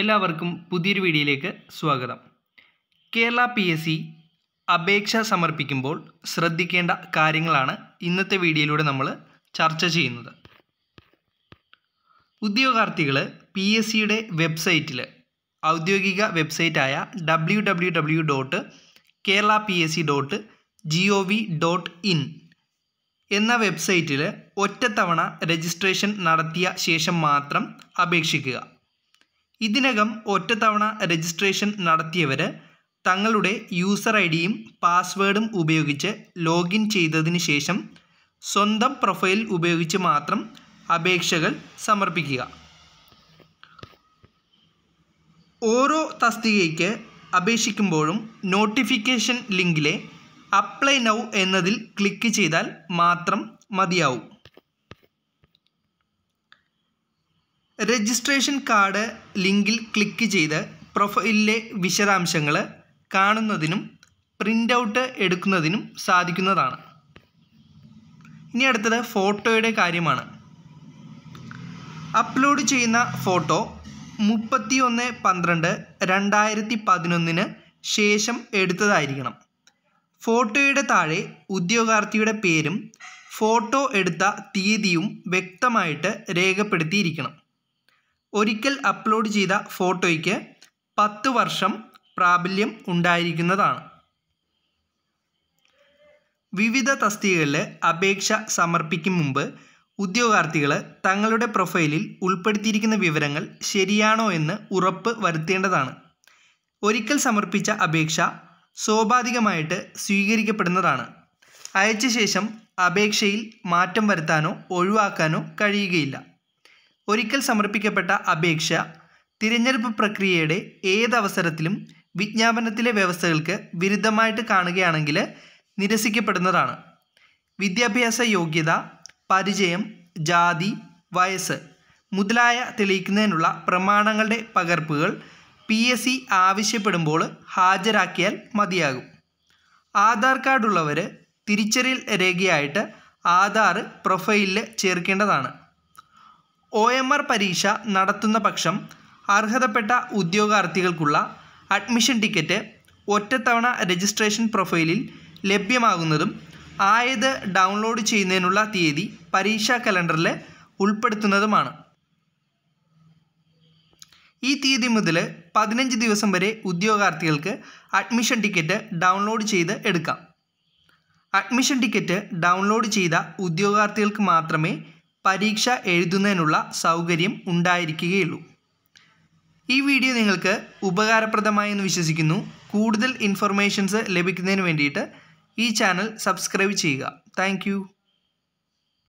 എല്ലാവർക്കും പുതിയൊരു വീഡിയോയിലേക്ക് സ്വാഗതം കേരള പി എസ് സി അപേക്ഷ സമർപ്പിക്കുമ്പോൾ ശ്രദ്ധിക്കേണ്ട കാര്യങ്ങളാണ് ഇന്നത്തെ വീഡിയോയിലൂടെ നമ്മൾ ചർച്ച ചെയ്യുന്നത് ഉദ്യോഗാർത്ഥികൾ പി എസ് സിയുടെ വെബ്സൈറ്റിൽ ഔദ്യോഗിക വെബ്സൈറ്റായ W W W dot Kerala P S C dot G O V dot in എന്ന വെബ്സൈറ്റിൽ ഒറ്റത്തവണ രജിസ്ട്രേഷൻ നടത്തിയ ശേഷം മാത്രം അപേക്ഷിക്കുക ഇതിനകം ഒറ്റത്തവണ രജിസ്ട്രേഷൻ നടത്തിയവർ തങ്ങളുടെ യൂസർ ഐ ഡിയും പാസ്വേഡും ഉപയോഗിച്ച് ലോഗിൻ ചെയ്തതിന് ശേഷം സ്വന്തം പ്രൊഫൈൽ ഉപയോഗിച്ച് മാത്രം അപേക്ഷകൾ സമർപ്പിക്കുക ഓരോ തസ്തികയ്ക്ക് അപേക്ഷിക്കുമ്പോഴും നോട്ടിഫിക്കേഷൻ ലിങ്കിലെ അപ്ലൈ നൗ എന്നതിൽ ക്ലിക്ക് ചെയ്താൽ മാത്രം മതിയാവും രജിസ്ട്രേഷൻ കാർഡ് ലിങ്കിൽ ക്ലിക്ക് ചെയ്ത് പ്രൊഫൈലിലെ വിശദാംശങ്ങൾ കാണുന്നതിനും പ്രിൻ്റ് ഔട്ട് എടുക്കുന്നതിനും സാധിക്കുന്നതാണ് ഇനി അടുത്തത് ഫോട്ടോയുടെ കാര്യമാണ് അപ്ലോഡ് ചെയ്യുന്ന ഫോട്ടോ മുപ്പത്തി ഒന്ന് പന്ത്രണ്ട് രണ്ടായിരത്തി പതിനൊന്നിന് ശേഷം എടുത്തതായിരിക്കണം ഫോട്ടോയുടെ താഴെ ഉദ്യോഗാർത്ഥിയുടെ പേരും ഫോട്ടോ എടുത്ത തീയതിയും വ്യക്തമായിട്ട് രേഖപ്പെടുത്തിയിരിക്കണം ഒരിക്കൽ അപ്ലോഡ് ചെയ്ത ഫോട്ടോയ്ക്ക് പത്ത് വർഷം പ്രാബല്യം ഉണ്ടായിരിക്കുന്നതാണ് വിവിധ തസ്തികകളിൽ അപേക്ഷ സമർപ്പിക്കും മുമ്പ് ഉദ്യോഗാർത്ഥികൾ തങ്ങളുടെ പ്രൊഫൈലിൽ ഉൾപ്പെടുത്തിയിരിക്കുന്ന വിവരങ്ങൾ ശരിയാണോ എന്ന് ഉറപ്പ് വരുത്തേണ്ടതാണ് ഒരിക്കൽ സമർപ്പിച്ച അപേക്ഷ സ്വാഭാവികമായിട്ട് സ്വീകരിക്കപ്പെടുന്നതാണ് അയച്ച ശേഷം അപേക്ഷയിൽ മാറ്റം വരുത്താനോ ഒഴിവാക്കാനോ കഴിയുകയില്ല ഒരിക്കൽ സമർപ്പിക്കപ്പെട്ട അപേക്ഷ തിരഞ്ഞെടുപ്പ് പ്രക്രിയയുടെ ഏതവസരത്തിലും വിജ്ഞാപനത്തിലെ വ്യവസ്ഥകൾക്ക് വിരുദ്ധമായിട്ട് കാണുകയാണെങ്കിൽ നിരസിക്കപ്പെടുന്നതാണ് വിദ്യാഭ്യാസ യോഗ്യത പരിചയം ജാതി വയസ്സ് മുതലായ തെളിയിക്കുന്നതിനുള്ള പ്രമാണങ്ങളുടെ പകർപ്പുകൾ പി എസ് സി ആവശ്യപ്പെടുമ്പോൾ ഹാജരാക്കിയാൽ മതിയാകും ആധാർ കാർഡുള്ളവർ തിരിച്ചറിയൽ രേഖയായിട്ട് ആധാർ പ്രൊഫൈലിൽ ചേർക്കേണ്ടതാണ് ഒ എം ആർ പരീക്ഷ നടത്തുന്ന പക്ഷം അർഹതപ്പെട്ട ഉദ്യോഗാർത്ഥികൾക്കുള്ള അഡ്മിഷൻ ടിക്കറ്റ് ഒറ്റത്തവണ രജിസ്ട്രേഷൻ പ്രൊഫൈലിൽ ലഭ്യമാകുന്നതും ആയത് ഡൗൺലോഡ് ചെയ്യുന്നതിനുള്ള തീയതി പരീക്ഷാ കലണ്ടറിൽ ഉൾപ്പെടുത്തുന്നതുമാണ് ഈ തീയതി മുതൽ പതിനഞ്ച് ദിവസം വരെ ഉദ്യോഗാർത്ഥികൾക്ക് അഡ്മിഷൻ ടിക്കറ്റ് ഡൗൺലോഡ് ചെയ്ത് എടുക്കാം അഡ്മിഷൻ ടിക്കറ്റ് ഡൗൺലോഡ് ചെയ്ത ഉദ്യോഗാർത്ഥികൾക്ക് മാത്രമേ പരീക്ഷ എഴുതുന്നതിനുള്ള സൗകര്യം ഉണ്ടായിരിക്കുകയുള്ളൂ ഈ വീഡിയോ നിങ്ങൾക്ക് ഉപകാരപ്രദമായെന്ന് വിശ്വസിക്കുന്നു കൂടുതൽ ഇൻഫർമേഷൻസ് ലഭിക്കുന്നതിന് വേണ്ടിയിട്ട് ഈ ചാനൽ സബ്സ്ക്രൈബ് ചെയ്യുക താങ്ക്